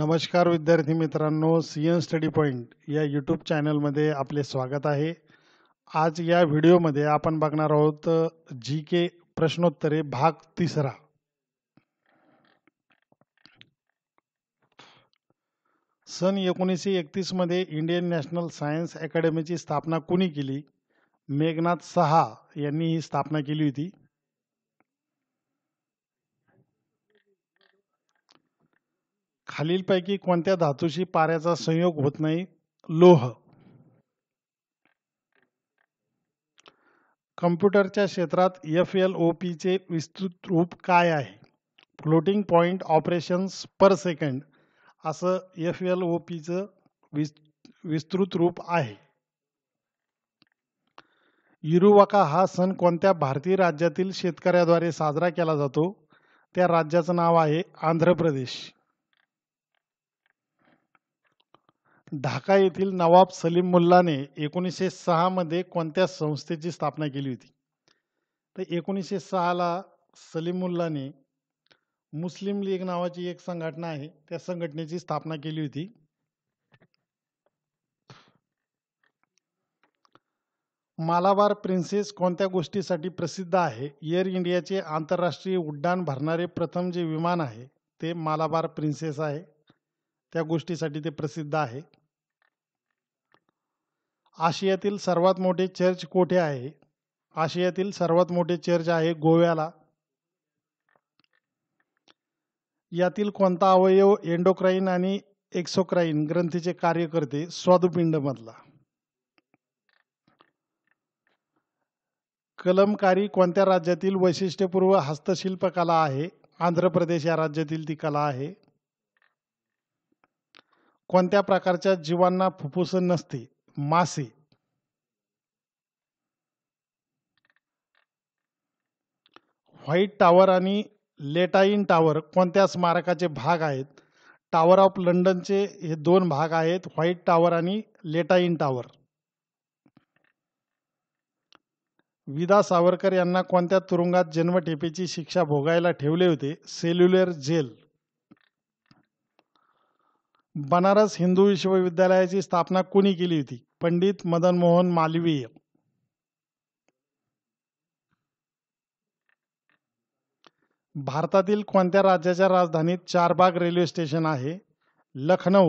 नमस्कार विद्यार्थी मित्रांनो सी एन स्टडी पॉईंट या यूट्यूब चॅनलमध्ये आपले स्वागत आहे आज या व्हिडिओमध्ये आपण बघणार आहोत जी के प्रश्नोत्तरे भाग तिसरा सन एकोणीसशे एकतीसमध्ये इंडियन नॅशनल सायन्स अकॅडमीची स्थापना कुणी केली मेघनाथ सहा यांनी ही स्थापना केली होती खालीलपैकी कोणत्या धातूशी पाऱ्याचा संयोग होत नाही लोह कम्प्युटरच्या क्षेत्रात एफ एल ओ पीचे विस्तृत रूप काय आहे floating point operations per second असं एफ एल ओ पीचं विस्तृत रूप आहे युरुवाका हा सण कोणत्या भारतीय राज्यातील शेतकऱ्याद्वारे साजरा केला जातो त्या राज्याचं नाव आहे आंध्र प्रदेश ढाका येथील नवाब सलीम मुल्लाने एकोणीसशे सहामध्ये कोणत्या संस्थेची स्थापना केली होती तर एकोणीसशे सहाला सलीम मुल्लाने मुस्लिम लीग नावाची एक संघटना आहे त्या संघटनेची स्थापना केली होती मालाबार प्रिन्सेस कोणत्या गोष्टीसाठी प्रसिद्ध आहे एअर इंडियाचे आंतरराष्ट्रीय उड्डाण भरणारे प्रथम जे विमान आहे ते मालाबार प्रिन्सेस आहे त्या गोष्टीसाठी ते प्रसिद्ध आहे आशियातील सर्वात मोठे चर्च कोठे आहे आशियातील सर्वात मोठे चर्च आहे गोव्याला यातील कोणता अवयव एंडोक्राईन आणि एक्सोक्राईन ग्रंथीचे कार्य करते स्वादुपिंडमधला कलमकारी कोणत्या राज्यातील वैशिष्ट्यपूर्व हस्तशिल्प कला आहे आंध्र प्रदेश या राज्यातील ती कला आहे कोणत्या प्रकारच्या जीवांना फुफ्फुस नसते मासे व्हाईट टावर आणि लेटाईन टावर कोणत्या स्मारकाचे भाग आहेत टावर ऑफ लंडनचे हे दोन भाग आहेत व्हाईट टावर आणि लेटाईन टावर विदा सावरकर यांना कोणत्या तुरुंगात जन्मठेपेची शिक्षा भोगायला ठेवले होते सेल्युलर जेल बनारस हिंदू विश्वविद्यालयाची स्थापना कोणी केली होती पंडित मदन मोहन मालवीय भारतातील कोणत्या राज्याच्या राजधानीत चारबाग रेल्वे स्टेशन आहे लखनौ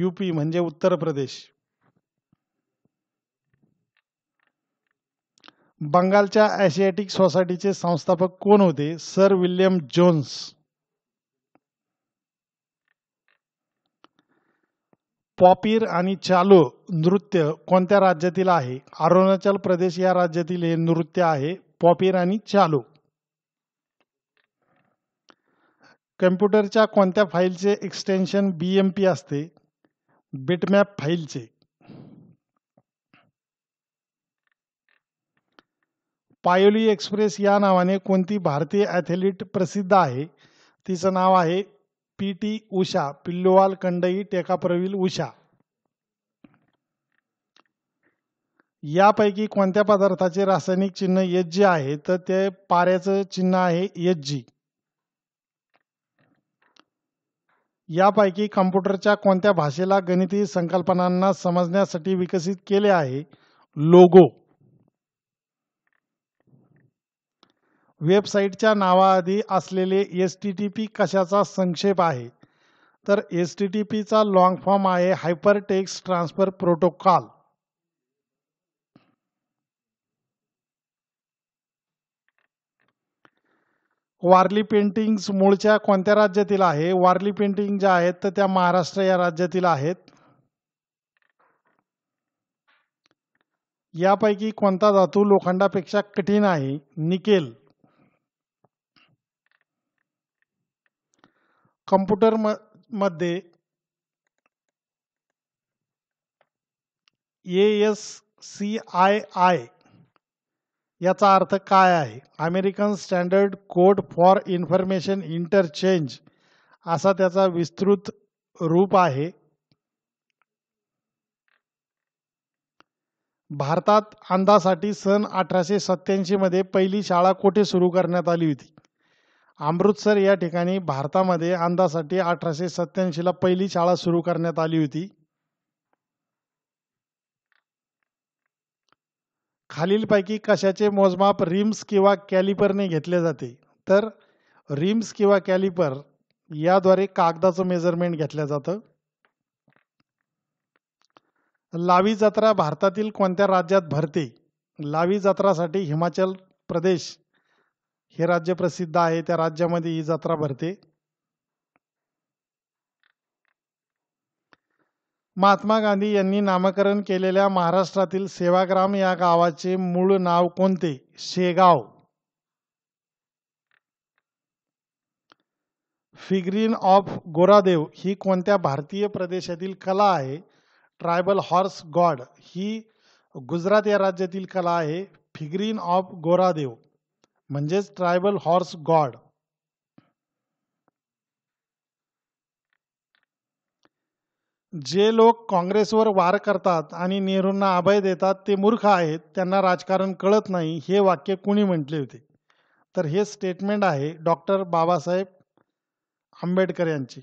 यूपी म्हणजे उत्तर प्रदेश बंगालच्या एशियाटिक सोसायटीचे संस्थापक कोण होते सर विल्यम जोन्स पॉपीर आणि चालो नृत्य कोणत्या राज्यातील आहे अरुणाचल प्रदेश या राज्यातील हे नृत्य आहे पॉपीर आणि चालो कम्प्युटरच्या कोणत्या फाईलचे एक्सटेन्शन बी एम पी असते बिटमॅप फाईलचे पायोली एक्सप्रेस या नावाने कोणती भारतीय ॲथलीट प्रसिद्ध आहे तिचं नाव आहे पी टी उषा पिल्लोवाल कंडई टेकाप्रवील उषा यापैकी कोणत्या पदार्थाचे रासायनिक चिन्ह एच जी आहे तर ते पाऱ्याचं चिन्ह आहे एच जी यापैकी कॉम्प्युटरच्या कोणत्या भाषेला गणिती संकल्पनांना समजण्यासाठी विकसित केले आहे लोगो वेबसाईटच्या नावाआधी असलेले एस टी टी पी कशाचा संक्षेप आहे तर एस टी टी पीचा लॉंग फॉर्म आहे hyper text transfer protocol Warli paintings मूळच्या कोणत्या राज्यातील आहे वारली पेंटिंग ज्या आहेत तर त्या महाराष्ट्र या राज्यातील आहेत यापैकी कोणता धातू लोखंडापेक्षा कठीण आहे निकेल कम्प्युटर मध्ये एस सी आय आय याचा अर्थ काय आहे American Standard Code for Information Interchange असा त्याचा विस्तृत रूप आहे भारतात अंधासाठी सन अठराशे सत्याऐंशीमध्ये पहिली शाळा कोठे सुरू करण्यात आली होती अमृतसर या ठिकाणी भारतामध्ये अंदासाठी अठराशे सत्याऐंशीला पहिली शाळा सुरू करण्यात आली होती खालीलपैकी कशाचे मोजमाप रिम्स किंवा कॅलिपरने घेतले जाते तर रिम्स किंवा कॅलिपर याद्वारे कागदाचं मेजरमेंट घेतलं जातं लावी जत्रा भारतातील कोणत्या राज्यात भरते लावी जत्रासाठी हिमाचल प्रदेश हे राज्य प्रसिद्ध आहे त्या राज्यामध्ये ही जत्रा भरते महात्मा गांधी यांनी नामकरण केलेल्या महाराष्ट्रातील सेवाग्राम या गावाचे मूळ नाव कोणते शेगाव फिग्रीन ऑफ गोरादेव ही कोणत्या भारतीय प्रदेशातील कला आहे ट्रायबल हॉर्स गॉड ही गुजरात या राज्यातील कला आहे फिग्रीन ऑफ गोरादेव म्हणजेच ट्रायबल हॉर्स गॉड जे लोक काँग्रेसवर वार करतात आणि नेहरूंना अभय देतात ते मूर्ख आहेत त्यांना राजकारण कळत नाही हे वाक्य कुणी म्हटले होते तर हे स्टेटमेंट आहे डॉक्टर बाबासाहेब आंबेडकर यांची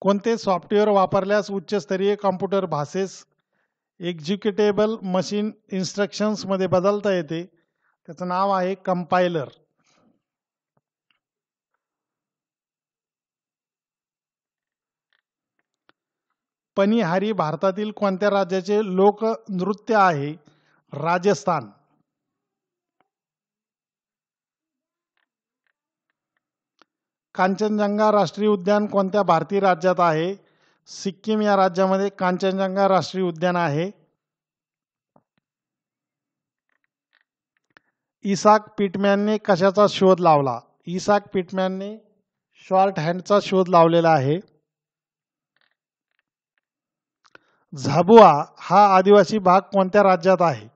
कोणते सॉफ्टवेअर वापरल्यास उच्चस्तरीय कॉम्प्युटर भाषेस एक्झिक्युटेबल मशीन इन्स्ट्रक्शन्समध्ये बदलता येते त्याचं नाव आहे कंपायलर पनिहारी भारतातील कोणत्या राज्याचे लोकनृत्य आहे राजस्थान कांचनजंगा राष्ट्रीय उद्यान कोणत्या भारतीय राज्यात आहे सिक्कीम या राज्यामध्ये कांचनजंगा राष्ट्रीय उद्यान आहे इसाक पिटमॅनने कशाचा शोध लावला इसाक पिटमॅनने शॉर्ट हँडचा शोध लावलेला आहे झाबुआ हा आदिवासी भाग कोणत्या राज्यात आहे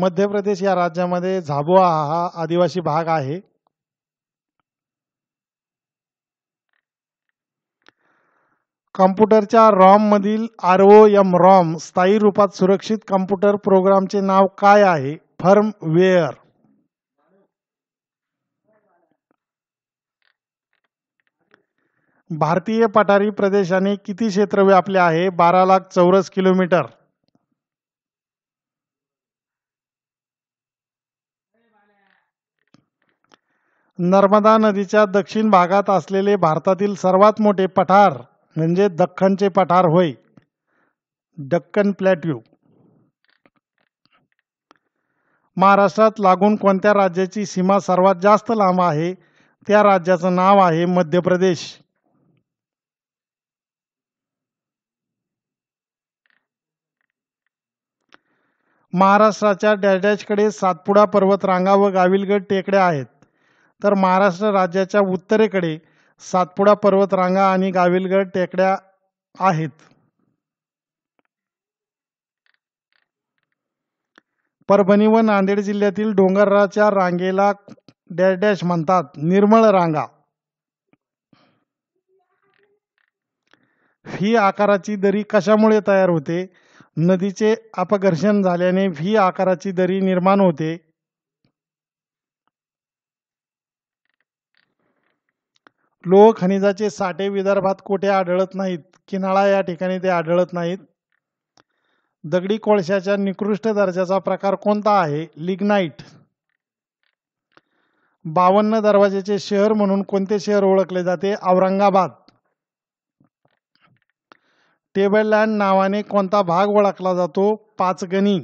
मध्य प्रदेश या राज्यामध्ये झाबुआ हा आदिवासी भाग आहे कॉम्प्युटरच्या रॉममधील आर ओ एम रॉम स्थायी रूपात सुरक्षित कॉम्प्युटर प्रोग्रामचे नाव काय आहे फर्म फर्मवेअर भारतीय पठारी प्रदेशाने किती क्षेत्र व्यापले आहे बारा लाख चौरस किलोमीटर नर्मदा नदीच्या दक्षिण भागात असलेले भारतातील सर्वात मोठे पठार म्हणजे दख्खनचे पठार होय डक्कन प्लॅट्यू महाराष्ट्रात लागून कोणत्या राज्याची सीमा सर्वात जास्त लांब आहे त्या राज्याचं नाव आहे मध्य प्रदेश महाराष्ट्राच्या डॅडॅशकडे सातपुडा पर्वतरांगा व गाविलगड टेकड्या आहेत तर महाराष्ट्र राज्याच्या उत्तरेकडे सातपुडा पर्वत रांगा आणि गाविलगड टेकड्या आहेत परभणी व नांदेड जिल्ह्यातील डोंगराच्या रांगेला डॅश डॅश म्हणतात निर्मळ रांगा व्ही आकाराची दरी कशामुळे तयार होते नदीचे अपघर्षण झाल्याने व्ही आकाराची दरी निर्माण होते लोह खनिजाचे साठे विदर्भात कोठे आढळत नाहीत किनाळा या ठिकाणी ते आढळत नाहीत दगडी कोळशाच्या निकृष्ट दर्जाचा प्रकार कोणता आहे लिग्नाइट बावन्न दरवाजाचे शहर म्हणून कोणते शहर ओळखले जाते औरंगाबाद लँड नावाने कोणता भाग ओळखला जातो पाचगणी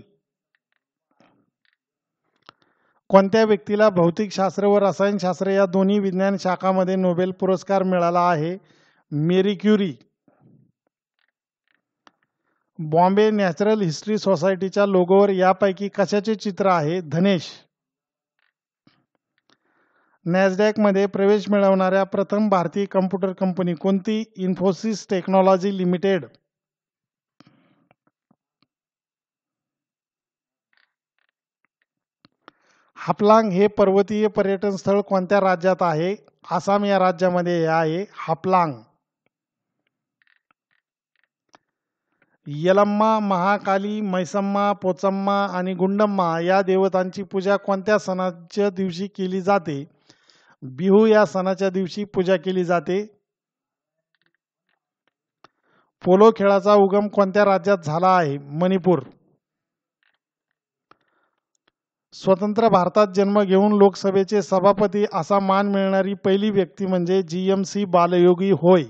कोणत्या व्यक्तीला भौतिकशास्त्र व रसायनशास्त्र या दोन्ही विज्ञान शाखामध्ये नोबेल पुरस्कार मिळाला आहे Marie Curie Bombay Natural History सोसायटीच्या लोगोवर यापैकी कशाचे चित्र आहे धनेश नॅसडॅकमध्ये प्रवेश मिळवणाऱ्या प्रथम भारतीय कम्प्युटर कंपनी कोणती इन्फोसिस टेक्नॉलॉजी लिमिटेड हापलांग हे पर्वतीय पर्यटन स्थळ कोणत्या राज्यात आहे आसाम या राज्यामध्ये आहे हापलांग यलम्मा महाकाली मैसम्मा पोचम्मा आणि गुंडम्मा या देवतांची पूजा कोणत्या सणाच्या दिवशी केली जाते बिहू या सणाच्या दिवशी पूजा केली जाते पोलो खेळाचा उगम कोणत्या राज्यात झाला आहे मणिपूर स्वतंत्र भारतात जन्म घेऊन लोकसभेचे सभापती असा मान मिळणारी पहिली व्यक्ती म्हणजे जी एम सी बालयोगी होय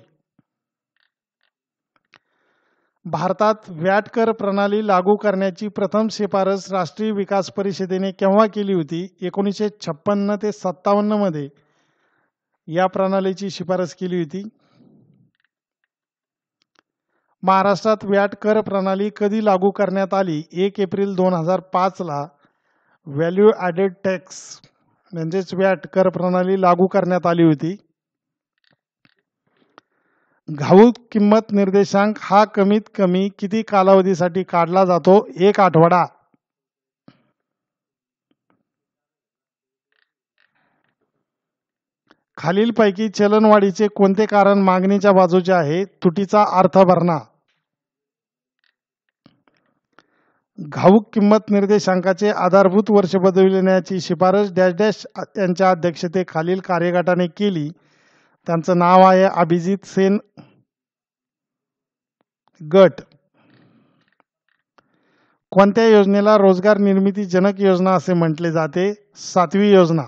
भारतात व्याट कर प्रणाली लागू करण्याची प्रथम शिफारस राष्ट्रीय विकास परिषदेने केव्हा केली होती एकोणीसशे छप्पन्न ते सत्तावन्नमध्ये या प्रणालीची शिफारस केली होती महाराष्ट्रात व्याट कर प्रणाली कधी लागू करण्यात आली एक एप्रिल दोन हजार पाचला व्हॅल्यू ॲडेड टॅक्स म्हणजेच व्याट कर प्रणाली लागू करण्यात आली होती घाऊक किंमत निर्देशांक हा कमीत कमी किती कालावधीसाठी काढला जातो एक आठवडा खालीलपैकी चलनवाढीचे कोणते कारण मागणीच्या बाजूचे आहे तुटीचा अर्थ भरणा घाऊक किंमत निर्देशांकाचे आधारभूत वर्ष बदलण्याची शिफारस डॅश डॅश यांच्या अध्यक्षतेखालील कार्यगटाने केली त्यांचं नाव आहे अभिजित सेन गट कोणत्या योजनेला रोजगार जनक योजना असे म्हटले जाते सातवी योजना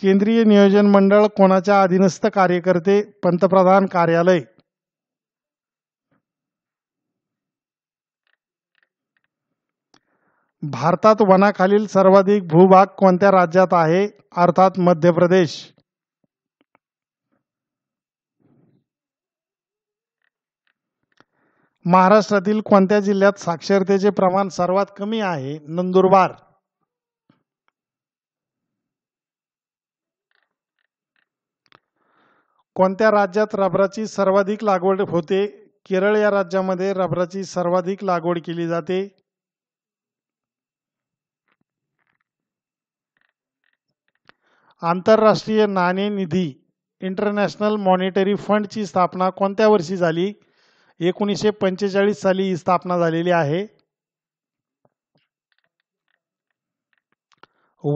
केंद्रीय नियोजन मंडळ कोणाच्या अधीनस्थ कार्यकर्ते पंतप्रधान कार्यालय भारतात वनाखालील सर्वाधिक भूभाग कोणत्या राज्यात आहे अर्थात मध्य प्रदेश महाराष्ट्रातील कोणत्या जिल्ह्यात साक्षरतेचे प्रमाण सर्वात कमी आहे नंदुरबार कोणत्या राज्यात रबराची सर्वाधिक लागवड होते केरळ या राज्यामध्ये रबराची सर्वाधिक लागवड केली जाते आंतरराष्ट्रीय नाणे निधी इंटरनॅशनल मॉनिटरी फंडची स्थापना कोणत्या वर्षी झाली एकोणीसशे पंचेचाळीस साली ही स्थापना झालेली आहे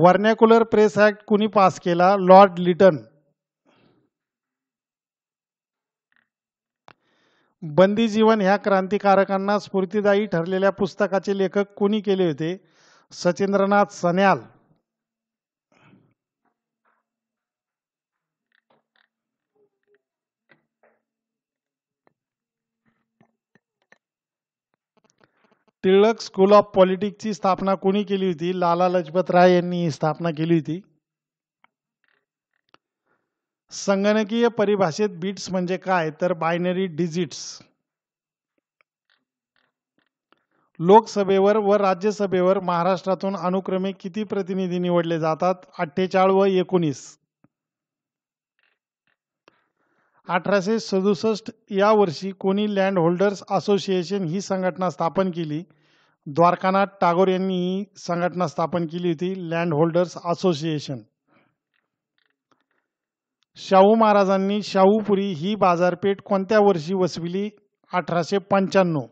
वर्नॅक्युलर प्रेस ॲक्ट कुणी पास केला लॉर्ड लिटन बंदी जीवन ह्या क्रांतिकारकांना स्फूर्तीदायी ठरलेल्या पुस्तकाचे लेखक कोणी केले होते सचेंद्रनाथ सन्याल टिळक स्कूल ऑफ पॉलिटिक्सची स्थापना कोणी केली होती लाला लजपत राय यांनी ही स्थापना केली होती संगणकीय परिभाषेत बिट्स म्हणजे काय तर बायनरी डिजिट्स लोकसभेवर व राज्यसभेवर महाराष्ट्रातून अनुक्रमे किती प्रतिनिधी निवडले जातात अठ्ठेचाळीस व एकोणीस अठराशे सदुसष्ट या वर्षी कोणी लँड होल्डर्स असोसिएशन ही संघटना स्थापन केली द्वारकानाथ टागोर यांनी ही संघटना स्थापन केली होती लँड होल्डर्स असोसिएशन शाहू महाराजांनी शाहूपुरी ही बाजारपेठ कोणत्या वर्षी वसविली अठराशे पंच्याण्णव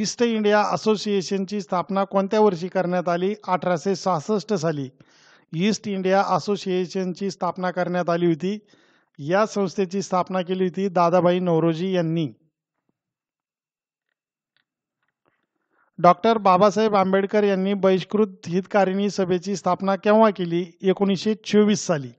ईस्ट इंडिया असोसिएशनची स्थापना कोणत्या वर्षी करण्यात आली अठराशे सहासष्ट साली ईस्ट इंडिया असोसिएशनची स्थापना करण्यात आली होती या संस्थेची स्थापना केली होती दादाभाई नवरोजी यांनी डॉक्टर बाबासाहेब आंबेडकर यांनी बहिष्कृत हितकारिणी सभेची स्थापना केव्हा केली एकोणीसशे चोवीस साली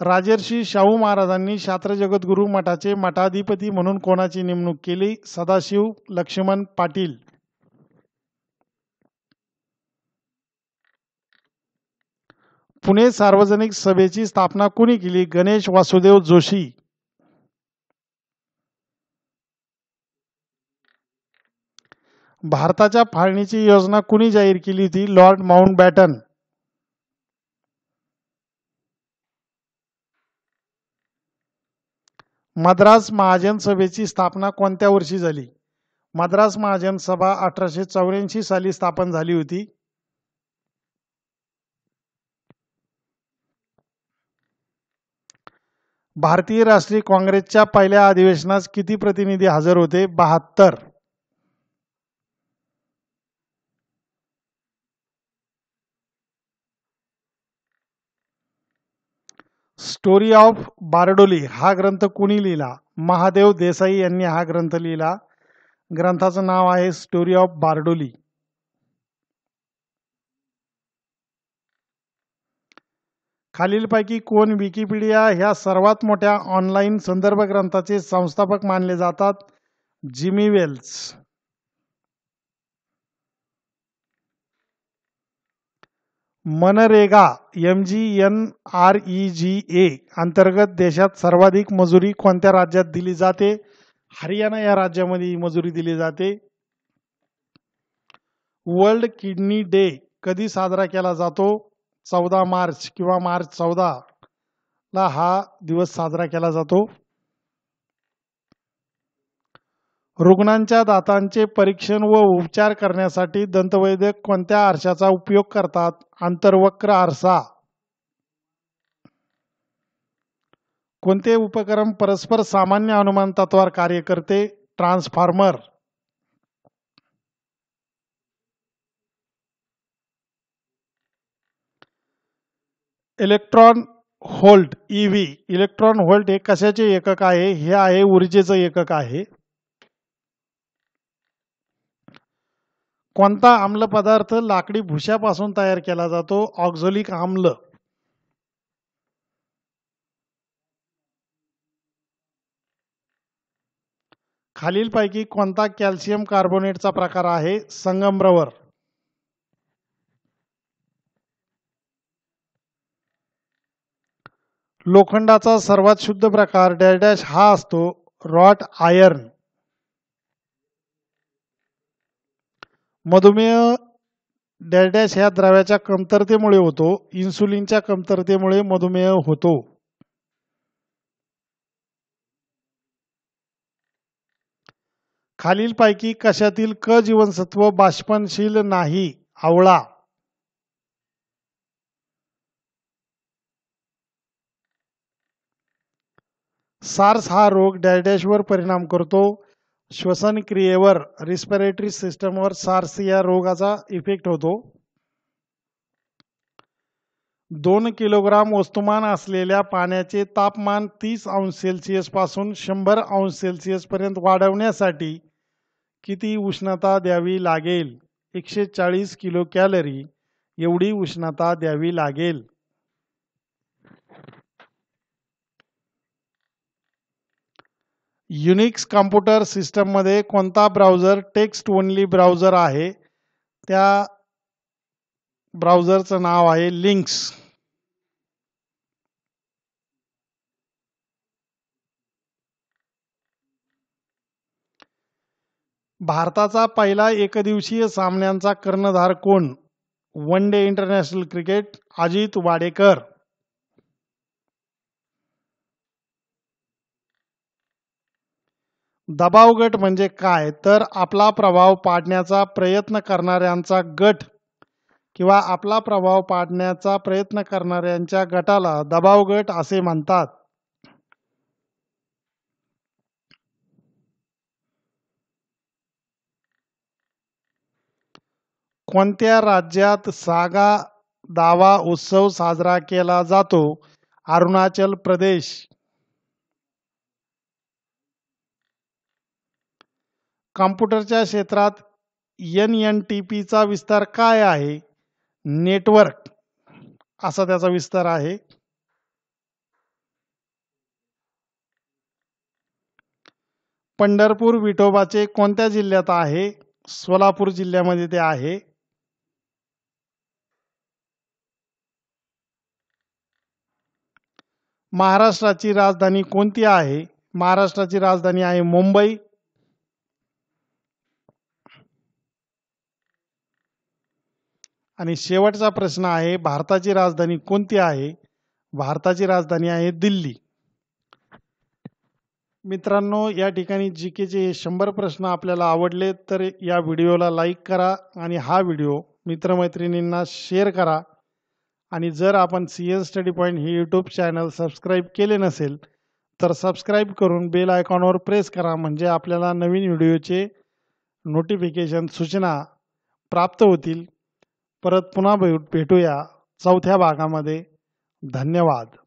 राजर्षी शाहू महाराजांनी शास्त्र जगद्गुरु मठाचे मठाधिपती म्हणून कोणाची नेमणूक केली सदाशिव लक्ष्मण पाटील पुणे सार्वजनिक सभेची स्थापना कुणी केली गणेश वासुदेव जोशी भारताच्या फाळणीची योजना कुणी जाहीर केली होती Lord Mountbatten Madras Mahajan सभेची स्थापना कोणत्या वर्षी झाली मद्रास महाजन सभा अठराशे चौऱ्याऐंशी साली स्थापन झाली होती भारतीय राष्ट्रीय काँग्रेसच्या पहिल्या अधिवेशनास किती प्रतिनिधी हजर होते बहात्तर स्टोरी ऑफ बारडोली हा ग्रंथ कोणी लिहिला महादेव देसाई यांनी हा ग्रंथ लिहिला ग्रंथाचं नाव आहे स्टोरी ऑफ बारडोली खालीलपैकी कोण विकिपीडिया ह्या सर्वात मोठ्या ऑनलाईन संदर्भ ग्रंथाचे संस्थापक मानले जातात Jimmy Wales MNREGA M G N R E G A अंतर्गत देशात सर्वाधिक मजुरी कोणत्या राज्यात दिली जाते हरियाणा या राज्यामध्ये मजुरी दिली जाते वर्ल्ड किडनी डे कधी साजरा केला जातो चौदा मार्च किंवा मार्च चौदा ला हा दिवस साजरा केला जातो रुग्णांच्या दातांचे परीक्षण व उपचार करण्यासाठी दंतवैद्यक कोणत्या आरशाचा उपयोग करतात आंतरवक्र आरसा कोणते उपक्रम परस्पर सामान्य अनुमान तत्वावर कार्य करते transformer electron volt EV electron volt हे कशाचे एकक आहे हे आहे ऊर्जेचं एकक आहे कोणता आम्ल पदार्थ लाकडी भुशापासून तयार केला जातो ऑक्झोलिक आम्ल खालीलपैकी कोणता कॅल्शियम कार्बोनेटचा प्रकार आहे संगमरवर लोखंडाचा सर्वात शुद्ध प्रकार डॅश डॅश हा असतो रॉट आयर्न मधुमेह डॅडॅश ह्या द्रव्याच्या कमतरतेमुळे होतो इन्सुलिनच्या कमतरतेमुळे मधुमेह होतो खालीलपैकी कशातील क जीवनसत्व बाष्पनशील नाही आवळा सार्स हा रोग वर परिणाम करतो श्वसन क्रियेवर रिस्पिरेटरी सिस्टमवर सार्स या रोगाचा इफेक्ट होतो दोन किलोग्राम वस्तुमान असलेल्या पाण्याचे तापमान तीस अंश सेल्सिअसपासून शंभर अंश सेल्सिअसपर्यंत वाढवण्यासाठी किती उष्णता द्यावी लागेल एकशे चाळीस किलो कॅलरी एवढी उष्णता द्यावी लागेल युनिक्स कॉम्प्युटर सिस्टममध्ये कोणता ब्राउझर टेक्स्ट ओनली ब्राउझर आहे त्या ब्राउझरचं नाव आहे लिंक्स भारताचा पहिला एकदिवसीय सामन्यांचा कर्णधार कोण one day international cricket Ajit Wadekar दबाव गट म्हणजे काय तर आपला प्रभाव पाडण्याचा प्रयत्न करणाऱ्यांचा गट किंवा आपला प्रभाव पाडण्याचा प्रयत्न करणाऱ्यांच्या गटाला दबाव गट असे म्हणतात कोणत्या राज्यात सागा दावा उत्सव साजरा केला जातो अरुणाचल प्रदेश कॉम्प्युटरच्या क्षेत्रात एन एन टी पीचा विस्तार काय आहे नेटवर्क असा त्याचा विस्तार आहे पंढरपूर विठोबाचे कोणत्या जिल्ह्यात आहे सोलापूर जिल्ह्यामध्ये ते आहे महाराष्ट्राची राजधानी कोणती आहे महाराष्ट्राची राजधानी आहे मुंबई आणि शेवटचा प्रश्न आहे भारताची राजधानी कोणती आहे भारताची राजधानी आहे दिल्ली मित्रांनो या ठिकाणी जी केचे शंभर प्रश्न आपल्याला आवडले तर या व्हिडिओला लाईक करा आणि हा व्हिडिओ मित्रमैत्रिणींना शेअर करा आणि जर आपण सी एन स्टडी पॉईंट हे यूट्यूब चॅनल सबस्क्राईब केले नसेल तर सबस्क्राईब करून बेल आयकॉनवर प्रेस करा म्हणजे आपल्याला नवीन व्हिडिओचे नोटिफिकेशन सूचना प्राप्त होतील परत पुन्हा भेट भेटूया चौथ्या भागामध्ये धन्यवाद